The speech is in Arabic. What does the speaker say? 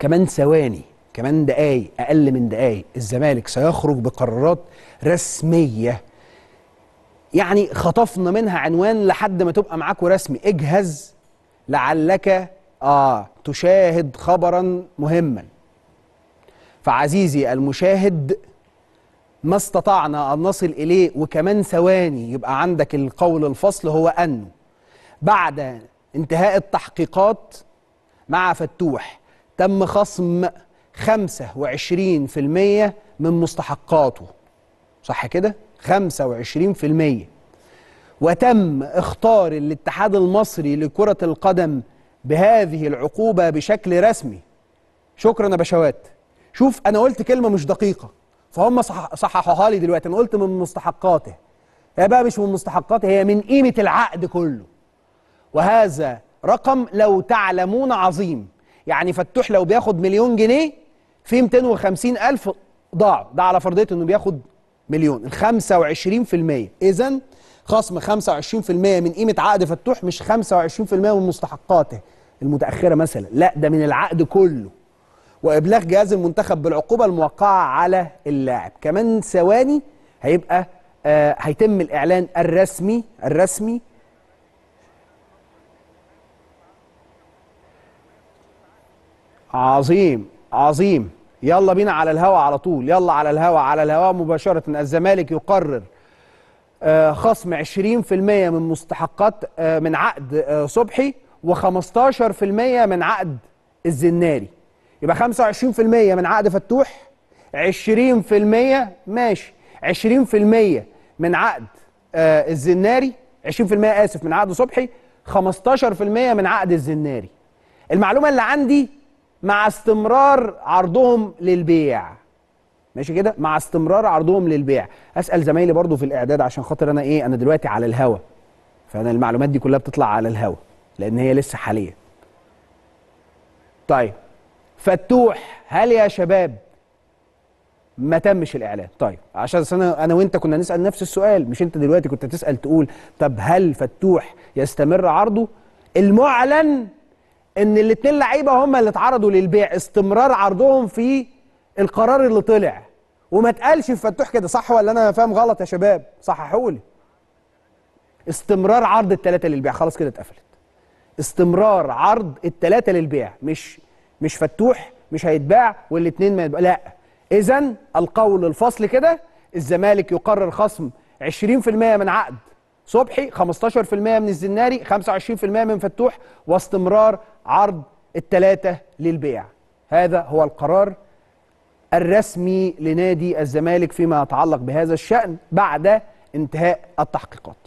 كمان ثواني كمان دقايق اقل من دقايق الزمالك سيخرج بقرارات رسميه يعني خطفنا منها عنوان لحد ما تبقى معاكوا رسمي اجهز لعلك اه تشاهد خبرا مهما فعزيزي المشاهد ما استطعنا ان نصل اليه وكمان ثواني يبقى عندك القول الفصل هو انه بعد انتهاء التحقيقات مع فتوح تم خصم 25% من مستحقاته صح كده 25% وتم اختار الاتحاد المصري لكرة القدم بهذه العقوبة بشكل رسمي شكرا يا بشوات شوف انا قلت كلمة مش دقيقة فهم صححوها لي دلوقتي انا قلت من مستحقاته هي بقى مش من مستحقاته هي من قيمة العقد كله وهذا رقم لو تعلمون عظيم يعني فتوح لو بياخد مليون جنيه في 250 ألف ضاع ده على فرضية أنه بياخد مليون ال 25% إذا خصم 25% من قيمة عقد فتوح مش 25% من مستحقاته المتأخرة مثلا لا ده من العقد كله وإبلاغ جهاز المنتخب بالعقوبة الموقعة على اللاعب كمان ثواني هيبقى آه هيتم الإعلان الرسمي الرسمي عظيم عظيم يلا بينا على الهوا على طول يلا على الهوا على الهوا مباشرة الزمالك يقرر آه، خصم 20% من مستحقات آه، من عقد آه، صبحي و15% من عقد الزناري يبقى 25% من عقد فتوح 20% ماشي 20% من عقد الزناري 20% اسف من عقد صبحي 15% من عقد الزناري المعلومه اللي عندي مع استمرار عرضهم للبيع ماشي كده مع استمرار عرضهم للبيع اسال زمايلي برضو في الاعداد عشان خاطر انا ايه انا دلوقتي على الهوا فانا المعلومات دي كلها بتطلع على الهوا لان هي لسه حاليا طيب فتوح هل يا شباب ما تمش الاعلان طيب عشان انا انا وانت كنا نسال نفس السؤال مش انت دلوقتي كنت تسال تقول طب هل فتوح يستمر عرضه المعلن ان الاثنين لعيبه هم اللي اتعرضوا للبيع استمرار عرضهم في القرار اللي طلع وما اتقالش الفتوح كده صح ولا انا فاهم غلط يا شباب صححوا لي استمرار عرض الثلاثه للبيع خلاص كده اتقفلت استمرار عرض الثلاثه للبيع مش مش فتوح مش هيتباع والاثنين ما يتباع لا اذا القول الفصل كده الزمالك يقرر خصم 20% من عقد صبحي 15% من الزناري 25% من فتوح واستمرار عرض الثلاثة للبيع هذا هو القرار الرسمي لنادي الزمالك فيما يتعلق بهذا الشأن بعد انتهاء التحقيقات